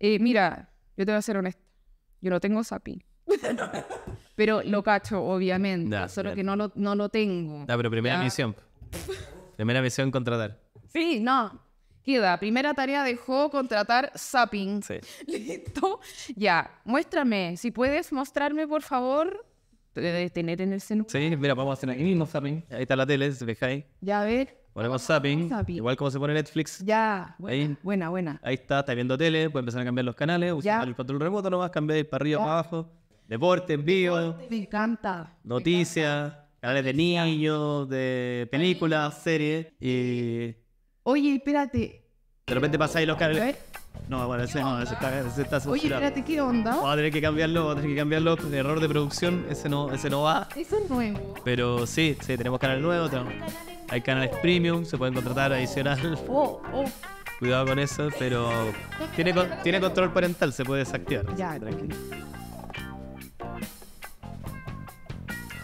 Eh, mira, yo te voy a ser honesto, Yo no tengo Sapi, pero lo cacho, obviamente. solo que no lo, no lo tengo. Da, pero primera misión. primera misión, contratar. Sí, no. Queda. Primera tarea dejó, contratar zapping. Sí. Listo. Ya, muéstrame. Si puedes mostrarme, por favor. Tener en el seno Sí, mira, vamos a hacer aquí mismo Ahí está la tele, se ve ahí. Ya, a ver. Ponemos zapping, igual como se pone Netflix. Ya, buena, buena, Ahí está, está viendo tele, puede empezar a cambiar los canales, usar el control remoto nomás, cambiar para arriba, ya. para abajo. Deporte envío Me encanta. Noticias, canales de niños, de películas, series. Y. Oye, espérate. De repente pasáis los canales. No, bueno, ese no, ese está, ese está Oye, espérate, ¿qué onda? voy a tener que cambiarlo, voy a tener que cambiarlo. error de producción, ese no, ese no va. Eso es nuevo. Pero sí, sí, tenemos canal nuevo. Tenemos... Hay canales premium, se pueden contratar adicional. Oh, oh. Cuidado con eso, pero tiene, tiene control parental, se puede desactivar. Ya, tranquilo.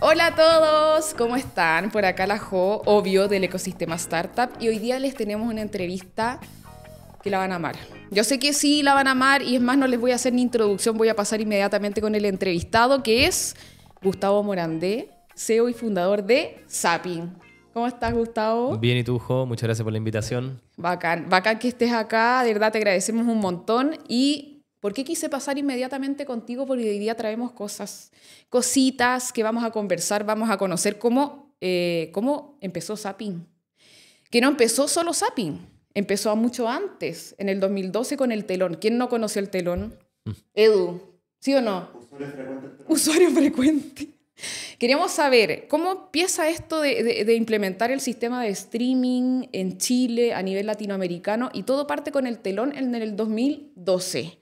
Hola a todos, ¿cómo están? Por acá la Jo, obvio, del ecosistema startup. Y hoy día les tenemos una entrevista que la van a amar. Yo sé que sí la van a amar y es más, no les voy a hacer ni introducción, voy a pasar inmediatamente con el entrevistado que es Gustavo Morandé, CEO y fundador de Zapping. ¿Cómo estás, Gustavo? Bien, y tú, Jo, muchas gracias por la invitación. Bacán, bacán que estés acá, de verdad te agradecemos un montón. ¿Y por qué quise pasar inmediatamente contigo? Porque hoy día traemos cosas, cositas que vamos a conversar, vamos a conocer cómo, eh, cómo empezó Sapping. Que no empezó solo Sapping. empezó mucho antes, en el 2012 con el telón. ¿Quién no conoció el telón? Mm. Edu, ¿sí o no? Usuario frecuente. Usuario frecuente. Queríamos saber cómo empieza esto de, implementar el sistema de streaming en Chile a nivel latinoamericano y todo parte con el telón en el 2012.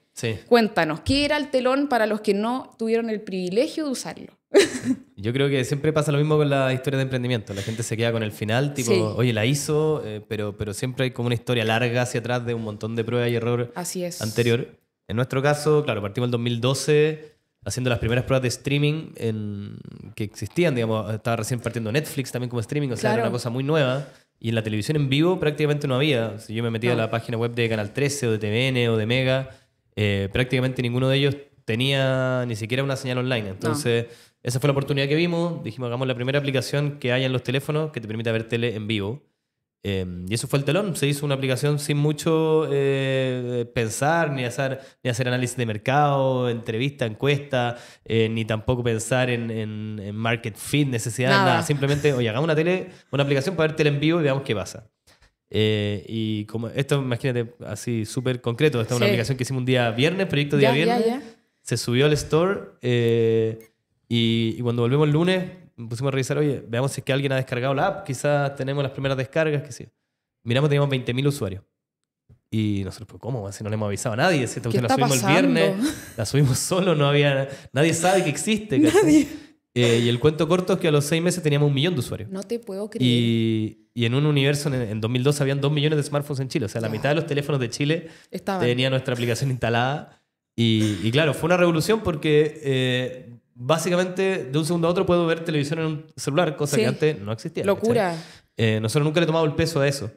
Cuéntanos, ¿qué era el telón para los que no tuvieron el privilegio de usarlo? Yo creo que siempre pasa lo mismo con la historia de emprendimiento. La gente se queda con el final, tipo, oye, la hizo, eh, pero, pero siempre hay como una historia larga hacia atrás de un montón de pruebas y error Así es. anterior. En nuestro caso, claro, partimos el 2012 haciendo las primeras pruebas de streaming en, que existían, digamos, estaba recién partiendo Netflix también como streaming, o sea, era una cosa muy nueva. Y en la televisión en vivo prácticamente no había. si yo me metía a la página web de Canal 13 o de TVN o de Mega, eh, prácticamente ninguno de ellos tenía ni siquiera una señal online. Entonces, esa fue la oportunidad que vimos. Dijimos, hagamos la primera aplicación que haya en los teléfonos que te permita ver tele en vivo. Em, y eso fue el telón. Se hizo una aplicación sin mucho eh, pensar, ni hacer, ni hacer análisis de mercado, entrevista, encuesta, eh, ni tampoco pensar en, en, market fit, necesidad, nada. Simplemente, oye, hagamos una tele, una aplicación para ver tele en vivo y veamos qué pasa. Eh, y como esto, imagínate, así súper concreto. Esta es una aplicación que hicimos un día viernes, proyecto día viernes. Se subió al store y, y cuando volvemos el lunes pusimos a revisar, oye, veamos si es que alguien ha descargado la app, quizás tenemos las primeras descargas, que sí. Miramos, teníamos 20.000 usuarios. Y nosotros, pues, ¿cómo? Si no le hemos avisado a nadie. Si esta la subimos el viernes, la subimos solo, no había. Nadie sabe que existe. Nadie. Eh, y el cuento corto es que a los seis meses teníamos un millón de usuarios. No te puedo creer. Y, en un universo, en, 2002, habían dos millones de smartphones en Chile. O sea, la mitad de los teléfonos de Chile tenía nuestra aplicación instalada. Y, claro, fue una revolución porque eh, básicamente de un segundo a otro puedo ver televisión en un celular, cosa que antes no existía. Locura. Eh, nosotros nunca le tomado el peso a eso.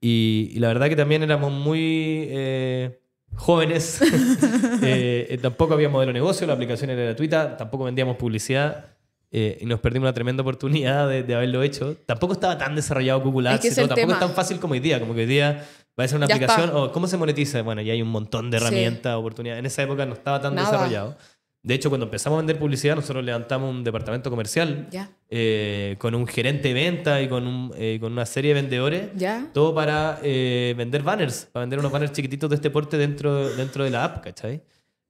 Y, la verdad que también éramos muy eh, jóvenes. Eh, tampoco había modelo de negocio, la aplicación era gratuita, tampoco vendíamos publicidad. y nos perdimos una tremenda oportunidad de, haberlo hecho. Tampoco estaba tan desarrollado Google Ads, tampoco es tan fácil como hoy día, como que hoy día va a ser una aplicación, o cómo se monetiza, bueno, ya hay un montón de herramientas, oportunidades. En esa época no estaba tan desarrollado. De hecho, cuando empezamos a vender publicidad, nosotros levantamos un departamento comercial eh, con un gerente de venta y con, eh, una serie de vendedores. Todo para eh, vender banners, para vender unos banners chiquititos de este porte dentro, dentro de la app, ¿cachai?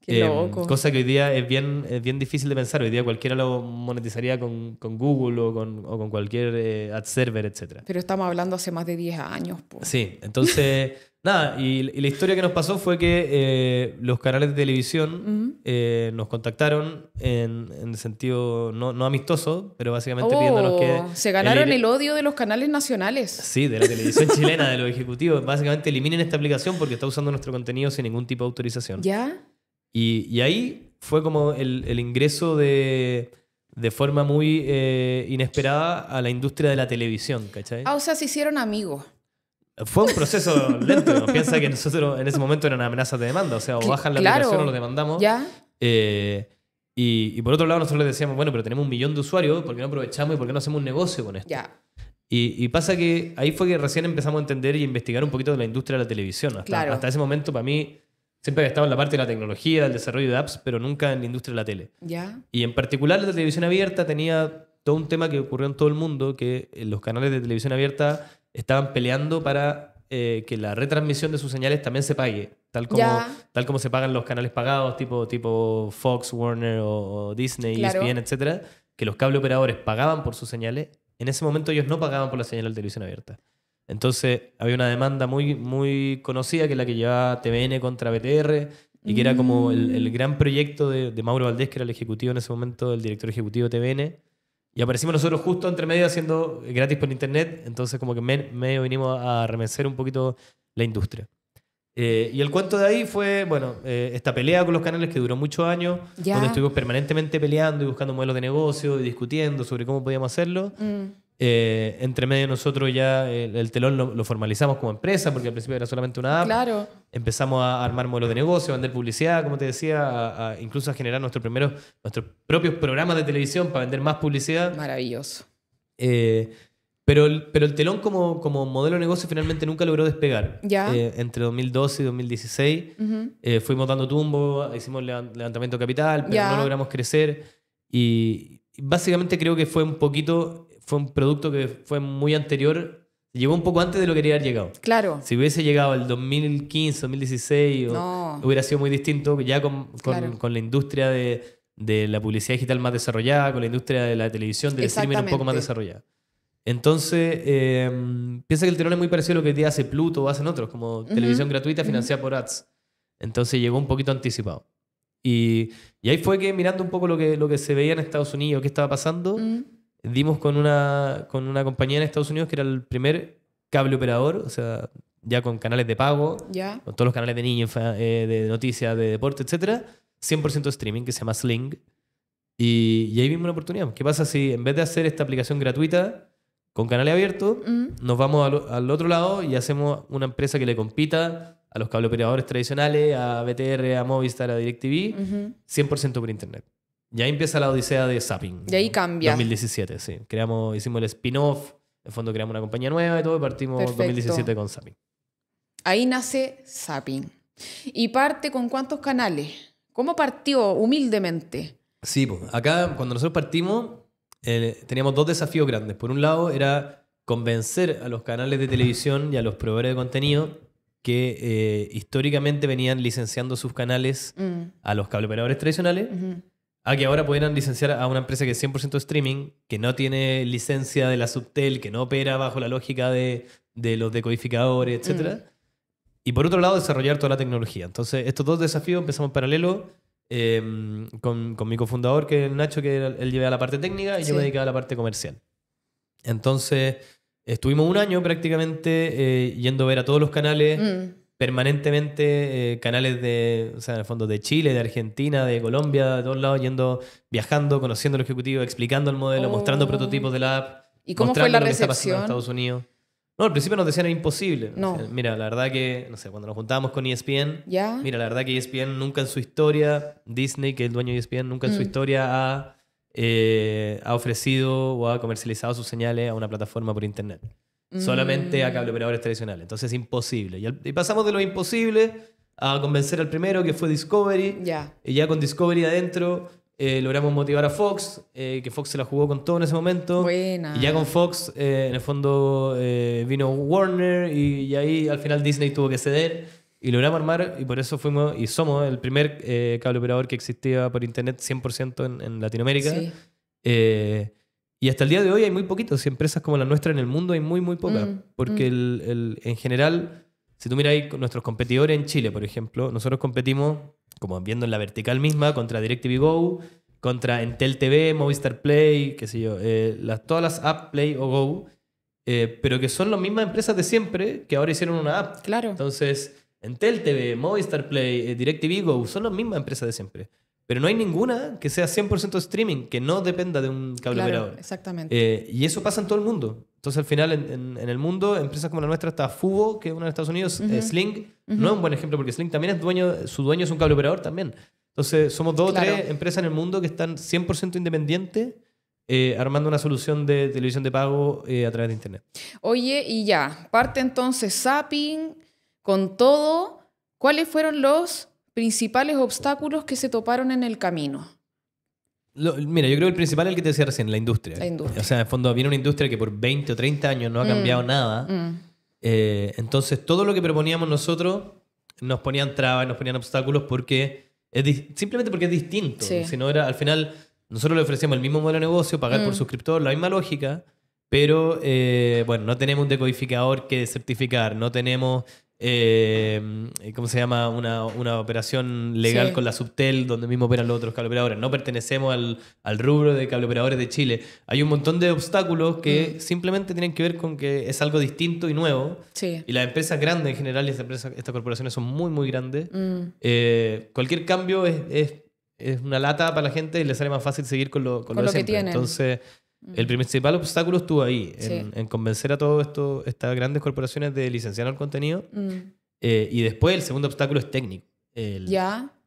Em, cosa que hoy día es bien, bien difícil de pensar. Hoy día cualquiera lo monetizaría con, Google o con, cualquier eh, ad server, etc. Pero estamos hablando hace más de 10 años. Po. Sí, entonces, nada, y, la historia que nos pasó fue que eh, los canales de televisión eh, nos contactaron en, en sentido no, amistoso, pero básicamente pidiéndonos que... Oh, se ganaron el, odio de los canales nacionales. Sí, de la televisión chilena, de los ejecutivos. Básicamente eliminen esta aplicación porque está usando nuestro contenido sin ningún tipo de autorización. ¿Ya? Y, ahí fue como el, ingreso de, forma muy eh, inesperada a la industria de la televisión, ¿cachai? Ah, o sea, se hicieron amigos. Fue un proceso lento. ¿no? Piensa que nosotros en ese momento eran amenaza de demanda. O sea, o bajan la televisión o lo demandamos. Ya. Eh, y, por otro lado, nosotros les decíamos, bueno, pero tenemos un millón de usuarios, ¿por qué no aprovechamos y por qué no hacemos un negocio con esto? Ya. Y, pasa que ahí fue que recién empezamos a entender y investigar un poquito de la industria de la televisión. claro. hasta ese momento, para mí, Siempre había estado en la parte de la tecnología, del desarrollo de apps, pero nunca en la industria de la tele. Y en particular la televisión abierta tenía todo un tema que ocurrió en todo el mundo, que eh, los canales de televisión abierta estaban peleando para eh, que la retransmisión de sus señales también se pague, tal como, tal como se pagan los canales pagados, tipo, tipo Fox, Warner o, Disney, ESPN, etc., que los cable operadores pagaban por sus señales. En ese momento ellos no pagaban por la señal de televisión abierta. Entonces había una demanda muy, muy conocida que es la que llevaba TVN contra BTR y que era como el, mm. gran proyecto de, Mauro Valdés, que era el ejecutivo en ese momento, el director ejecutivo de TVN. Y aparecimos nosotros justo entre medio haciendo gratis por internet, entonces como que medio vinimos a remecer un poquito la industria. Eh, y el cuento de ahí fue, bueno, eh, esta pelea con los canales que duró muchos años, donde estuvimos permanentemente peleando y buscando modelos de negocio y discutiendo sobre cómo podíamos hacerlo. Mm. Eh, entre medio nosotros ya el, telón lo, formalizamos como empresa, porque al principio era solamente una app. Claro. Empezamos a armar modelos de negocio, a vender publicidad, como te decía, incluso a generar nuestros nuestros propios programas de televisión para vender más publicidad. Maravilloso. Eh, pero, el, pero el telón como, como modelo de negocio finalmente nunca logró despegar. ¿Ya? Eh, entre 2012 y 2016 fuimos dando tumbo, hicimos levantamiento de capital, pero no logramos crecer. Y básicamente creo que fue un poquito fue un producto que fue muy anterior. Llegó un poco antes de lo que quería haber llegado. Claro. Si hubiese llegado el 2015, 2016, hubiera sido muy distinto, ya con, con, la industria de, de, la publicidad digital más desarrollada, con la industria de la televisión, del streaming un poco más desarrollada. Entonces, em, piensa que el telón es muy parecido a lo que te hace Pluto o hacen otros, como televisión gratuita financiada por ads. Entonces llegó un poquito anticipado. Y, y, ahí fue que mirando un poco lo que, lo que se veía en Estados Unidos, qué estaba pasando, dimos con una, con una compañía en Estados Unidos que era el primer cable operador, o sea, ya con canales de pago, con todos los canales de niños, eh, de noticias, de deporte, etcétera, 100% streaming, que se llama Sling. Y, ahí vimos una oportunidad. ¿Qué pasa si en vez de hacer esta aplicación gratuita con canales abiertos, mm. nos vamos al, otro lado y hacemos una empresa que le compita a los cable operadores tradicionales, a BTR, a Movistar, a DirecTV, 100% por Internet? Y ahí empieza la odisea de Zapping. Y ahí cambia. 2017, sí. Creamos, hicimos el spin-off, en fondo creamos una compañía nueva y todo, y partimos 2017 con Zapping. Ahí nace Zapping. ¿Y parte con cuántos canales? ¿Cómo partió humildemente? Sí, acá cuando nosotros partimos eh, teníamos dos desafíos grandes. Por un lado era convencer a los canales de televisión y a los proveedores de contenido que eh, históricamente venían licenciando sus canales mm. a los cableoperadores tradicionales a ah, que ahora pudieran licenciar a una empresa que es 100% streaming, que no tiene licencia de la Subtel, que no opera bajo la lógica de, los decodificadores, mm. etc. Y por otro lado, desarrollar toda la tecnología. Entonces, estos dos desafíos empezamos paralelo em, con, mi cofundador, que es Nacho, que él, llevaba la parte técnica y yo me dedicaba a la parte comercial. Entonces, estuvimos un año prácticamente eh, yendo a ver a todos los canales. Mm permanentemente eh, canales de, sea, fondo de Chile, de Argentina, de Colombia, de todos lados, yendo, viajando, conociendo el ejecutivo, explicando el modelo, mostrando oh. prototipos de la app. ¿Y cómo fue la recepción? en Estados Unidos. No, al principio nos decían era imposible. No. mira, la verdad que, no sé, cuando nos juntábamos con ESPN, ¿Ya? mira, la verdad que ESPN nunca en su historia, Disney, que es el dueño de ESPN, nunca en su mm. historia ha, eh, ha ofrecido o ha comercializado sus señales a una plataforma por Internet. Solamente a mm. cable operadores tradicionales. Entonces, es imposible. Y, pasamos de lo imposible a convencer al primero, que fue Discovery. Y ya con Discovery adentro, eh, logramos motivar a Fox, eh, que Fox se la jugó con todo en ese momento. Buena. Y ya con Fox, eh, en el fondo, vino Warner y, ahí al final Disney tuvo que ceder. Y logramos armar, y por eso fuimos y somos el primer cable operador que existía por internet 100% en, en Latinoamérica. Sí. Y hasta el día de hoy hay muy poquitas empresas como la nuestra en el mundo, hay muy, muy pocas. Mm, porque mm. en general, si tú miras nuestros competidores en Chile, por ejemplo, nosotros competimos, como viendo en la vertical misma, contra DirecTV Go, contra Entel TV, Movistar Play, qué sé yo, eh, las, todas las apps Play o Go, eh, pero que son las mismas empresas de siempre que ahora hicieron una app. Claro. Entonces, Entel TV, Movistar Play, eh, DirecTV Go son las mismas empresas de siempre. Pero no hay ninguna que sea 100% streaming, que no dependa de un cable operador. Exactamente. Eh, y eso pasa en todo el mundo. Entonces, al final, en, el mundo, empresas como la nuestra está Fubo, que es una de Estados Unidos, eh, Sling, no es un buen ejemplo porque Sling también es dueño, su dueño es un cable operador también. Entonces, somos dos o tres empresas en el mundo que están 100% independientes. Eh, armando una solución de televisión de pago a través de Internet. Oye, y ya, parte entonces Zapping con todo. ¿Cuáles fueron los principales obstáculos que se toparon en el camino? mira, yo creo que el principal es el que te decía recién, la industria. La industria. O sea, en fondo viene una industria que por 20 o 30 años no ha mm, cambiado nada. Mm. Eh, entonces, todo lo que proponíamos nosotros nos ponían trabas, nos ponían obstáculos porque es simplemente porque es distinto. Si no era, al final, nosotros le ofrecíamos el mismo modelo de negocio, pagar por mm. suscriptor, la misma lógica, pero eh, bueno, no tenemos un decodificador que certificar, no tenemos eh, ¿cómo se llama? Una, una operación legal con la Subtel, donde mismo operan los otros cableoperadores. No pertenecemos al, al rubro de cableoperadores de Chile. Hay un montón de obstáculos que mm. simplemente tienen que ver con que es algo distinto y nuevo. Sí. Y las empresas grandes en general, y estas, estas corporaciones son muy, muy grandes. Mm. Eh, cualquier cambio es, es, es, una lata para la gente y les sale más fácil seguir con lo, con lo, lo que Entonces el principal obstáculo estuvo ahí, en, convencer a todas estas grandes corporaciones de licenciar el contenido. Mm. Eh, y después el segundo obstáculo es técnico.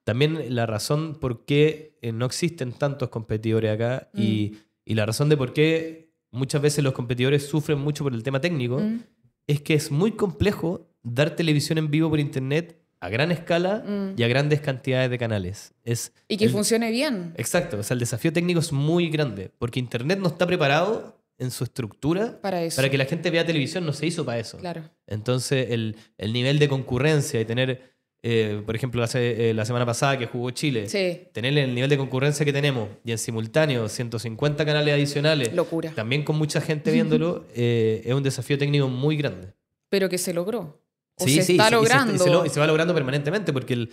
También la razón por qué eh, no existen tantos competidores acá mm. y, la razón de por qué muchas veces los competidores sufren mucho por el tema técnico mm. es que es muy complejo dar televisión en vivo por internet a gran escala mm. y a grandes cantidades de canales. Es y que funcione bien. Exacto, o sea, el desafío técnico es muy grande, porque Internet no está preparado en su estructura para, eso. para que la gente vea televisión, no se hizo para eso. Claro. Entonces, el, nivel de concurrencia y tener, eh, por ejemplo, eh, la semana pasada que jugó Chile, tener el nivel de concurrencia que tenemos y en simultáneo 150 canales adicionales, locura. También con mucha gente viéndolo, eh, es un desafío técnico muy grande. Pero que se logró sí, se está logrando. Se, y, se, va logrando permanentemente porque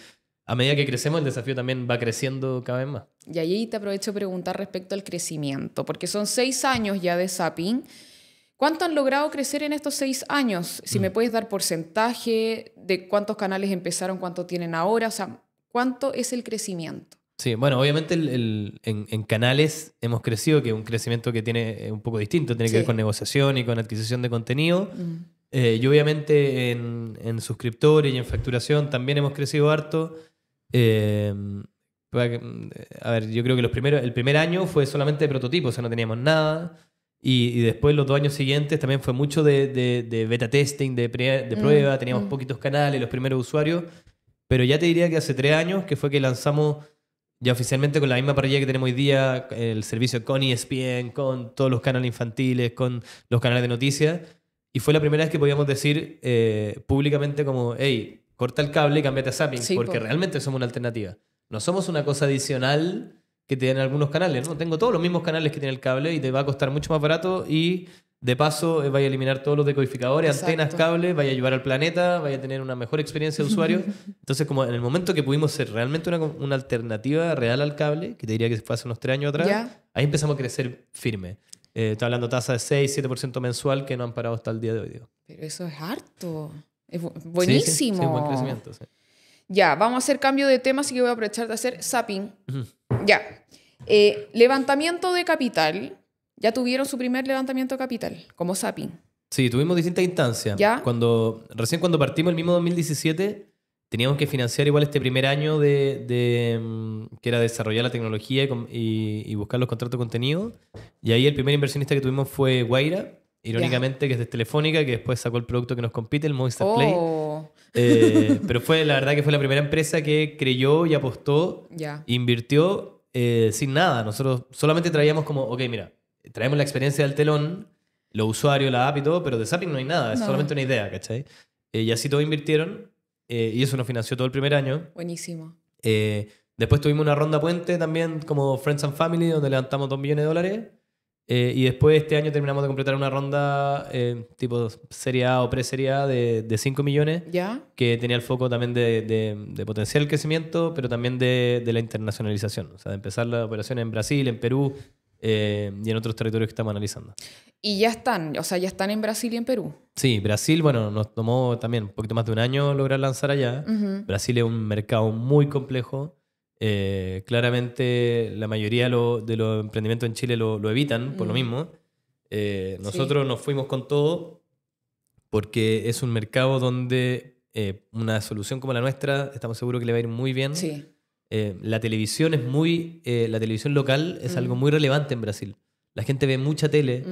a medida que crecemos el desafío también va creciendo cada vez más. Y ahí te aprovecho a preguntar respecto al crecimiento, porque son seis años ya de Sapin. ¿Cuánto han logrado crecer en estos seis años? Si me mm. puedes dar porcentaje de cuántos canales empezaron, cuánto tienen ahora, o sea, ¿cuánto es el crecimiento? Sí, bueno, obviamente en, canales hemos crecido, que es un crecimiento que tiene eh, un poco distinto, tiene que ver con negociación y con adquisición de contenido. Mm. Eh, obviamente en, suscriptores y en facturación también hemos crecido harto. Eh, a ver, yo creo que los primeros, el primer año fue solamente de prototipos, o sea, no teníamos nada. Y, después los dos años siguientes también fue mucho de, beta testing, de, mm, prueba, teníamos mm. poquitos canales, los primeros usuarios. Pero ya te diría que hace tres años, que fue que lanzamos ya oficialmente con la misma parrilla que tenemos hoy día, el servicio con ESPN, con todos los canales infantiles, con los canales de noticias y fue la primera vez que podíamos decir eh, públicamente como, hey, corta el cable y cámbiate a Zapping, porque realmente somos una alternativa. No somos una cosa adicional que tienen algunos canales, ¿no? Tengo todos los mismos canales que tiene el cable y te va a costar mucho más barato y de paso, eh, va a eliminar todos los decodificadores, antenas, cables, vaya a ayudar al planeta, vaya a tener una mejor experiencia de usuario. Entonces, como en el momento que pudimos ser realmente una, alternativa real al cable, que te diría que fue hace unos tres años atrás, ahí empezamos a crecer firme. Eh, está hablando tasa de 6, 7% mensual que no han parado hasta el día de hoy. Pero eso es harto. Es buenísimo. Sí, buen crecimiento, ya, vamos a hacer cambio de tema, así que voy a aprovechar de hacer zapping. Ya. Eh, levantamiento de capital. Ya tuvieron su primer levantamiento de capital, como zapping. Sí, tuvimos distintas instancias. ¿Ya? Cuando, recién cuando partimos el mismo 2017, teníamos que financiar igual este primer año de, mm, que era desarrollar la tecnología y, buscar los contratos de contenido. Y ahí el primer inversionista que tuvimos fue Guaira, irónicamente, que es de Telefónica, que después sacó el producto que nos compite, el Movistar Play. Oh. Eh, pero fue la verdad que fue la primera empresa que creyó y apostó, invirtió eh, sin nada. Nosotros solamente traíamos como, ok, mira, traemos la experiencia del telón, los usuarios, la app y todo, pero de Zapping no hay nada, es solamente una idea, ¿cachai? Eh, y así todos invirtieron eh, y eso nos financió todo el primer año. Buenísimo. Eh, después tuvimos una ronda puente también como Friends and Family, donde levantamos 2 millones de dólares. Eh, y después este año terminamos de completar una ronda tipo Serie A o pre-Serie A de, 5 millones, ¿Ya? que tenía el foco también de, de, potenciar el crecimiento, pero también de, la internacionalización, o sea, de empezar la operación en Brasil, en Perú y en otros territorios que estamos analizando. Y ya están, o sea, ya están en Brasil y en Perú. Sí, Brasil, bueno, nos tomó también un poquito más de un año lograr lanzar allá. Brasil es un mercado muy complejo. Eh, claramente la mayoría de los emprendimientos en Chile lo, evitan por lo mismo. Eh, nosotros nos fuimos con todo porque es un mercado donde eh, una solución como la nuestra estamos seguros que le va a ir muy bien. Sí. la televisión es muy, la televisión local es algo muy relevante en Brasil. La gente ve mucha tele,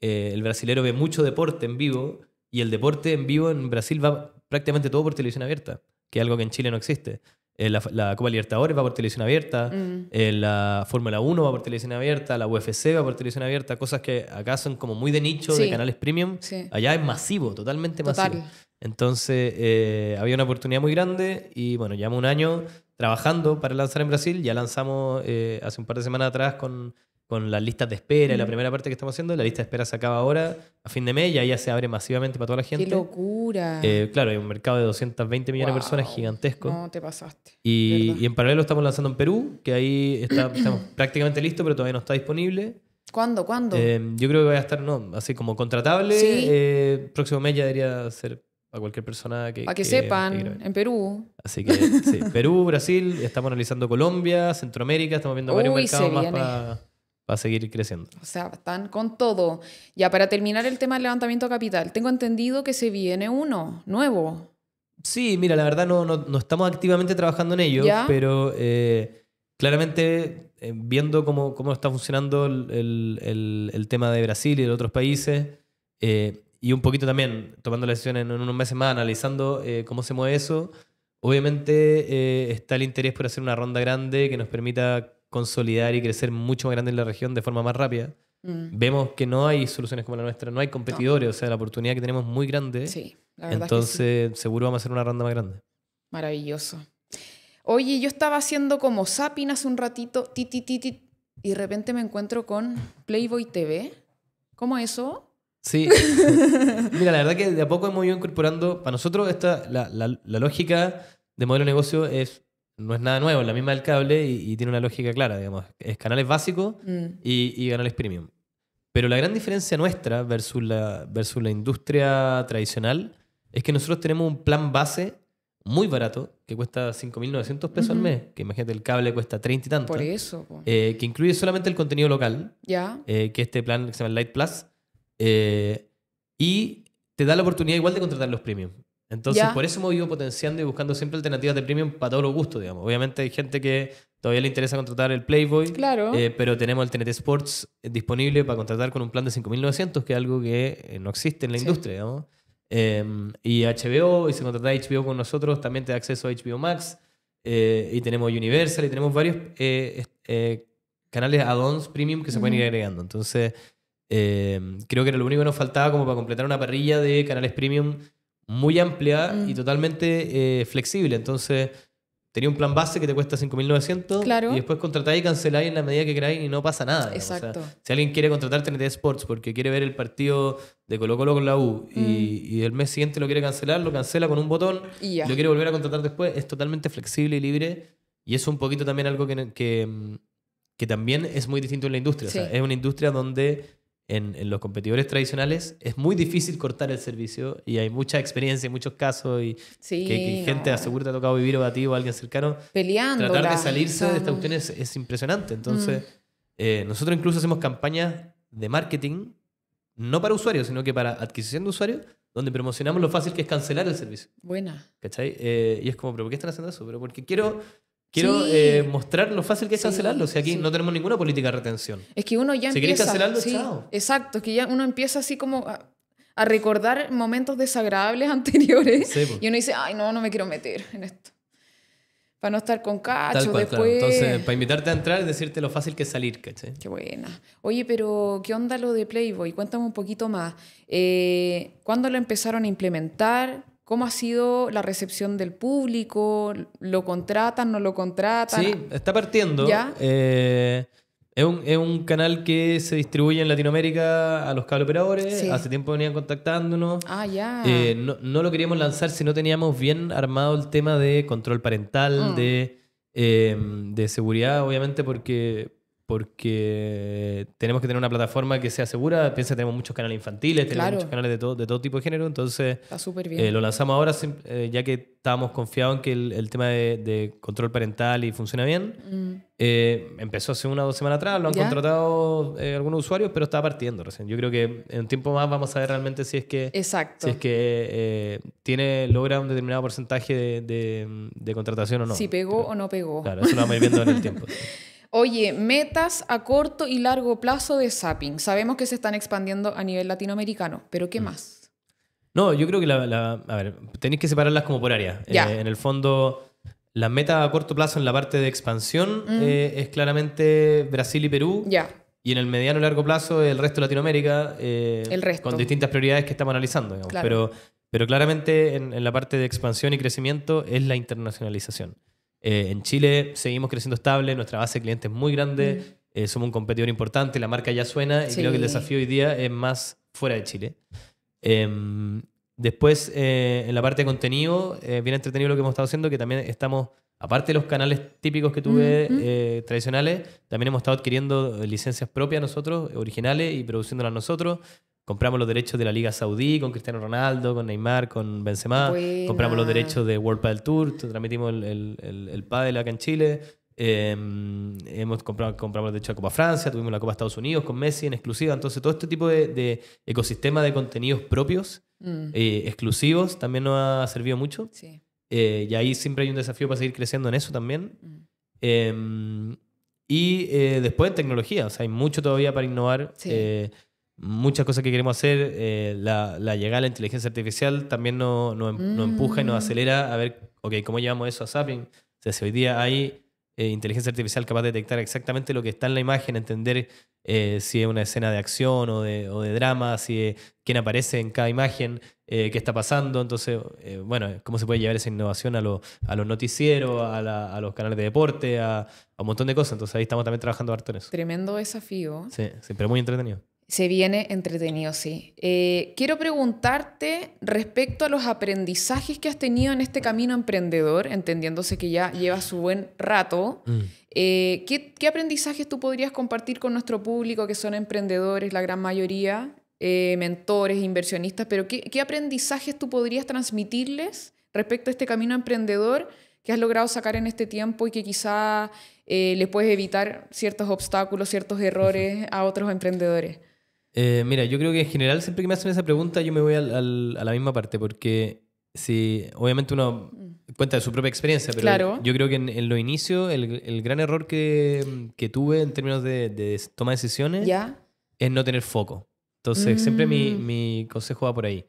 eh, el brasilero ve mucho deporte en vivo y el deporte en vivo en Brasil va prácticamente todo por televisión abierta, que es algo que en Chile no existe. Eh, la, Copa Libertadores va por televisión abierta, eh, la Fórmula 1 va por televisión abierta, la UFC va por televisión abierta, cosas que acá son como muy de nicho, de canales premium. Allá es masivo, totalmente masivo. Entonces había una oportunidad muy grande y bueno, llevamos un año trabajando para lanzar en Brasil, ya lanzamos hace un par de semanas atrás con con las listas de espera. y La mm. primera parte que estamos haciendo, la lista de espera se acaba ahora, a fin de mes, y ahí ya se abre masivamente para toda la gente. ¡Qué locura! Eh, claro, hay un mercado de 220 millones de personas gigantesco. No, te pasaste. Y, en paralelo estamos lanzando en Perú, que ahí está, estamos prácticamente listos, pero todavía no está disponible. ¿Cuándo? ¿Cuándo? Eh, yo creo que va a estar, no, así como contratable. Eh, próximo mes ya debería ser para cualquier persona que... Para que, sepan, en Perú. Así que, sí, Perú, Brasil, estamos analizando Colombia, Centroamérica, estamos viendo varios mercados más para va a seguir creciendo. O sea, están con todo. Ya para terminar el tema del levantamiento capital, tengo entendido que se viene uno nuevo. Sí, mira, la verdad no, no, estamos activamente trabajando en ello, pero eh, claramente eh, viendo cómo, está funcionando el, tema de Brasil y de otros países, eh, y un poquito también tomando la decisión en unos meses más, analizando cómo se mueve eso, obviamente está el interés por hacer una ronda grande que nos permita consolidar y crecer mucho más grande en la región de forma más rápida. Mm. Vemos que no hay soluciones como la nuestra, no hay competidores, o sea, la oportunidad que tenemos es muy grande. Sí, la verdad Entonces, seguro vamos a hacer una ronda más grande. Maravilloso. Oye, yo estaba haciendo como sapinas hace un ratito, ti, y de repente me encuentro con Playboy TV. ¿Cómo eso? Sí. Mira, la verdad que de a poco hemos ido incorporando, para nosotros esta, la lógica de modelo de negocio es no es nada nuevo, es la misma del cable y, tiene una lógica clara, digamos. Es canales básicos mm. y, y, canales premium. Pero la gran diferencia nuestra versus la, versus la industria tradicional es que nosotros tenemos un plan base muy barato, que cuesta 5.900 pesos al mes, que imagínate el cable cuesta 30 y tanto. Por eso. Eh, que incluye solamente el contenido local, ya eh, que este plan que se llama Light Plus, eh, y te da la oportunidad igual de contratar los premium. Entonces, por eso hemos ido potenciando y buscando siempre alternativas de premium para todos los gustos, digamos. Obviamente hay gente que todavía le interesa contratar el Playboy, claro. Eh, pero tenemos el TNT Sports eh, disponible para contratar con un plan de 5.900, que es algo que eh, no existe en la industria, digamos. Em, y HBO, y si contratas HBO con nosotros, también te da acceso a HBO Max, y tenemos Universal, y tenemos varios canales add-ons premium que se pueden ir agregando. Entonces, em, creo que era lo único que nos faltaba como para completar una parrilla de canales premium muy amplia y mm. totalmente eh, flexible. Entonces, tenía un plan base que te cuesta 5.900 claro. y después contratáis y canceláis en la medida que queráis y no pasa nada. si alguien quiere contratar TNT Sports porque quiere ver el partido de Colo Colo con la U mm. y, el mes siguiente lo quiere cancelar, lo cancela con un botón y lo quiere volver a contratar después, es totalmente flexible y libre y es un poquito también algo que, también es muy distinto en la industria. es una industria donde en, en, los competidores tradicionales es muy difícil cortar el servicio y hay mucha experiencia y muchos casos y que, que no. gente asegura te ha tocado vivir o a ti o a alguien cercano. Peleando. Tratar de salirse de esta cuestión es, impresionante. Entonces, mm. eh, nosotros incluso hacemos campañas de marketing, no para usuarios, sino que para adquisición de usuarios, donde promocionamos lo fácil que es cancelar el servicio. Buena. ¿Cachai? Eh, y es como, ¿pero por qué están haciendo eso? Pero porque quiero Quiero eh, mostrar lo fácil que es cancelarlo. O sea, aquí no tenemos ninguna política de retención. Es que uno ya empieza. Si quieres cancelarlo, Exacto, es que ya uno empieza así como a, recordar momentos desagradables anteriores. Y uno dice, ay, no, no me quiero meter en esto. Para no estar con cacho cual, después. Entonces, para invitarte a entrar, es decirte lo fácil que es salir, ¿cachai? Qué buena. Oye, pero ¿qué onda lo de Playboy? Cuéntame un poquito más. Eh, ¿Cuándo lo empezaron a implementar? ¿Cómo ha sido la recepción del público? ¿Lo contratan, no lo contratan? Sí, está partiendo. Eh, es, un, canal que se distribuye en Latinoamérica a los cable operadores. Hace tiempo venían contactándonos. Ah, ya. Eh, no, lo queríamos lanzar si no teníamos bien armado el tema de control parental, mm. de, eh, de seguridad, obviamente, porque porque tenemos que tener una plataforma que sea segura. Piensa, tenemos muchos canales infantiles, tenemos muchos canales de todo, tipo de género, entonces eh, lo lanzamos ahora eh, ya que estábamos confiados en que el, tema de, control parental y funciona bien. Mm. Eh, empezó hace una o dos semanas atrás, lo han contratado algunos usuarios, pero está partiendo recién. Yo creo que en un tiempo más vamos a ver realmente si es que, es que tiene, logra un determinado porcentaje de, contratación o no. Si pegó o no pegó. Claro, eso lo vamos a ir viendo en el tiempo. Oye, metas a corto y largo plazo de Zapping. Sabemos que se están expandiendo a nivel latinoamericano, pero ¿qué mm. más? No, yo creo que la, a ver, tenéis que separarlas como por área. Eh, en el fondo, las metas a corto plazo en la parte de expansión mm. eh, es claramente Brasil y Perú. Ya. Y en el mediano y largo plazo, el resto de Latinoamérica. Eh, el resto. Con distintas prioridades que estamos analizando, Pero, pero claramente en, la parte de expansión y crecimiento es la internacionalización. Eh, en Chile seguimos creciendo estable, nuestra base de clientes es muy grande, mm. eh, somos un competidor importante, la marca ya suena y creo que el desafío hoy día es más fuera de Chile. Em, después, eh, en la parte de contenido, bien entretenido lo que hemos estado haciendo, que también estamos, aparte de los canales típicos que tuve mm, mm. tradicionales, también hemos estado adquiriendo licencias propias nosotros, originales y produciéndolas nosotros. Compramos los derechos de la Liga Saudí con Cristiano Ronaldo, con Neymar, con Benzema. Compramos los derechos de World Padel Tour, transmitimos el, el, el, el pádel acá en Chile. Em, hemos comprado, compramos de derechos de Copa Francia, tuvimos la Copa Estados Unidos con Messi en exclusiva. Entonces, todo este tipo de, de ecosistema de contenidos propios, mm. eh, exclusivos, también nos ha servido mucho. Eh, y ahí siempre hay un desafío para seguir creciendo en eso también. Mm. Em, y eh, después en tecnología, o sea, hay mucho todavía para innovar. Sí muchas cosas que queremos hacer, eh, la, llegada a la inteligencia artificial también nos, no, em-, mm. empuja y nos acelera a ver, ok, ¿cómo llevamos eso a Sapping? O sea, si hoy día hay eh, inteligencia artificial capaz de detectar exactamente lo que está en la imagen, entender eh, si es una escena de acción o de, drama, si es, quién aparece en cada imagen, qué está pasando, entonces, bueno, cómo se puede llevar esa innovación a, los noticieros, a, los canales de deporte, a, un montón de cosas, entonces ahí estamos también trabajando harto en eso. Tremendo desafío. Sí, sí pero muy entretenido. Se viene entretenido, sí. Eh, quiero preguntarte respecto a los aprendizajes que has tenido en este camino emprendedor, entendiéndose que ya lleva su buen rato. Mm. Eh, ¿qué, aprendizajes tú podrías compartir con nuestro público, que son emprendedores, la gran mayoría, eh, mentores, inversionistas? Pero ¿qué, aprendizajes tú podrías transmitirles respecto a este camino emprendedor que has logrado sacar en este tiempo y que quizá eh, les puedes evitar ciertos obstáculos, ciertos errores a otros emprendedores? Eh, mira, yo creo que en general siempre que me hacen esa pregunta yo me voy a la misma parte porque si obviamente uno mm. cuenta de su propia experiencia, pero yo creo que en, en los inicios el, gran error que, tuve en términos de, toma de decisiones es no tener foco. Entonces siempre mm. mi, consejo va por ahí.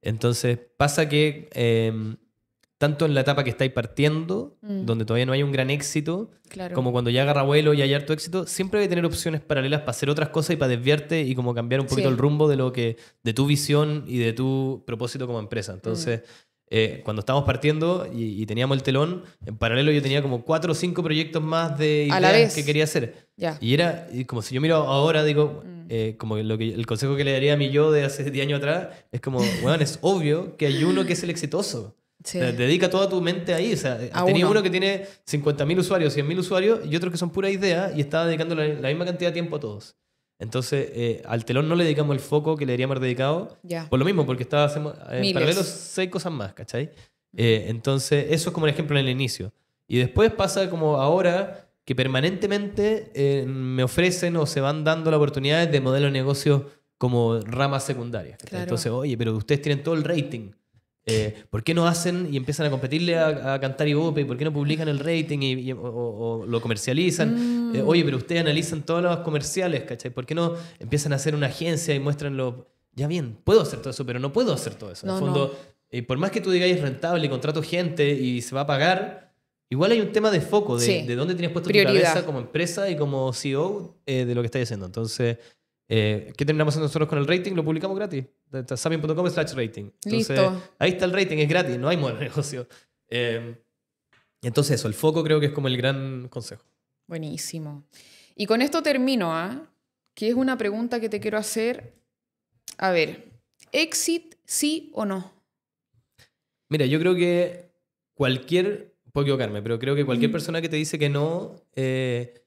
Entonces pasa que em, tanto en la etapa que estáis partiendo, mm. donde todavía no hay un gran éxito, como cuando ya agarra vuelo y hay harto éxito, siempre hay que tener opciones paralelas para hacer otras cosas y para desviarte y como cambiar un poquito el rumbo de lo que de tu visión y de tu propósito como empresa. Mm. Entonces, eh, cuando estábamos partiendo y, teníamos el telón, en paralelo yo tenía como cuatro o cinco proyectos más de ideas que quería hacer. Y era como si yo miro ahora, digo, mm. eh, como lo que, el consejo que le daría a mi yo de hace 10 años atrás es como, bueno, es obvio que hay uno que es el exitoso dedica toda tu mente ahí. O tenía uno. que tiene 50.000 usuarios, 100.000 usuarios y otros que son pura idea y estaba dedicando la, misma cantidad de tiempo a todos. Entonces, eh, al telón no le dedicamos el foco que le deberíamos haber dedicado. Por lo mismo, porque estaba para ver los seis cosas más, ¿cachai? Eh, entonces, eso es como un ejemplo en el inicio. Y después pasa como ahora que permanentemente eh, me ofrecen o se van dando la oportunidades de modelo de negocio como ramas secundarias. Entonces, oye, pero ustedes tienen todo el rating. Eh, ¿Por qué no hacen y empiezan a competirle a, Cantar y Bope? ¿Por qué no publican el rating y, o, lo comercializan? Mm. Eh, oye, pero ustedes analizan todos los comerciales, ¿cachai? ¿Por qué no empiezan a hacer una agencia y muestran Ya bien, puedo hacer todo eso, pero no puedo hacer todo eso. en el fondo, eh, por más que tú digas es rentable, contrato gente y se va a pagar, igual hay un tema de foco, de, dónde tienes puesto Prioridad. tu cabeza como empresa y como CEO de lo que estás haciendo. Entonces... Eh, ¿Qué terminamos haciendo nosotros con el rating? Lo publicamos gratis. sabin.com slash rating. Entonces, ahí está el rating, es gratis, no hay modelo de negocio. Eh, entonces eso, el foco creo que es como el gran consejo. Buenísimo. Y con esto termino, ¿ah? Que es una pregunta que te quiero hacer. A ver, ¿exit sí o no? Mira, yo creo que cualquier, puedo equivocarme, pero creo que cualquier persona que te dice que no, eh,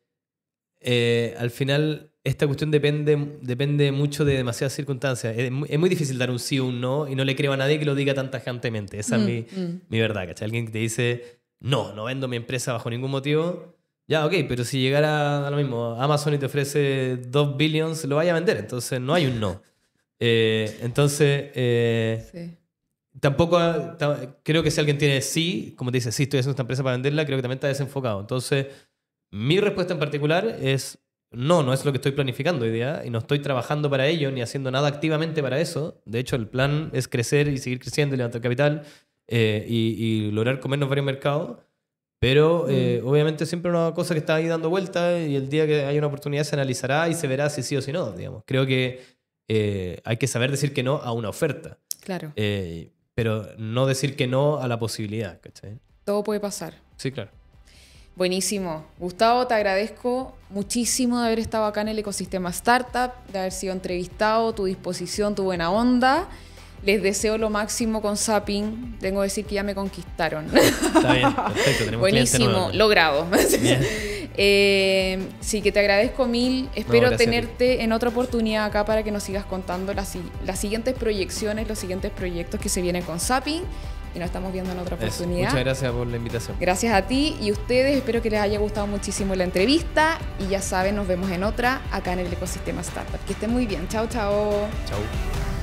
al final esta cuestión depende, depende mucho de demasiadas circunstancias. Es, muy difícil dar un sí o un no y no le creo a nadie que lo diga tan tajantemente. Esa es mm, mi, mm. mi verdad, ¿cachai? Alguien que te dice, no, no vendo mi empresa bajo ningún motivo. Ya, ok, pero si llegara a lo mismo, Amazon y te ofrece 2 billions, lo vaya a vender. Entonces no hay un no. Eh, entonces, eh, tampoco ah, creo que si alguien tiene sí, como te dice, sí, estoy haciendo esta empresa para venderla, creo que también está desenfocado. Entonces, mi respuesta en particular es no, no es lo que estoy planificando hoy día y no estoy trabajando para ello ni haciendo nada activamente para eso. De hecho, el plan es crecer y seguir creciendo y levantar capital eh, y, y, lograr comernos varios mercados. Pero mm. eh, obviamente siempre una cosa que está ahí dando vuelta y el día que hay una oportunidad se analizará y se verá si sí o si no, digamos. Creo que eh, hay que saber decir que no a una oferta. Claro. pero no decir que no a la posibilidad, Todo puede pasar. Sí, claro. Buenísimo. Gustavo, te agradezco muchísimo de haber estado acá en el ecosistema startup, de haber sido entrevistado, tu disposición, tu buena onda. Les deseo lo máximo con Zapping. Tengo que decir que ya me conquistaron. Está bien, perfecto. Tenemos Buenísimo, logrado. Eh, sí, que te agradezco mil. Espero tenerte en otra oportunidad acá para que nos sigas contando las, las siguientes proyecciones, los siguientes proyectos que se vienen con Zapping y nos estamos viendo en otra oportunidad. Muchas gracias por la invitación. Gracias a ti y ustedes. Espero que les haya gustado muchísimo la entrevista y ya saben, nos vemos en otra acá en el ecosistema startup. Que estén muy bien. Chao, chao. Chao.